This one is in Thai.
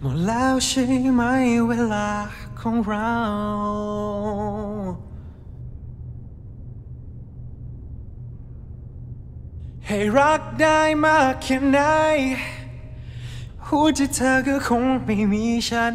หมดแล้วใช่ไหมเวลาของเรา ให้รักได้มากแค่ไหนหัวใจเธอก็คงไม่มีฉัน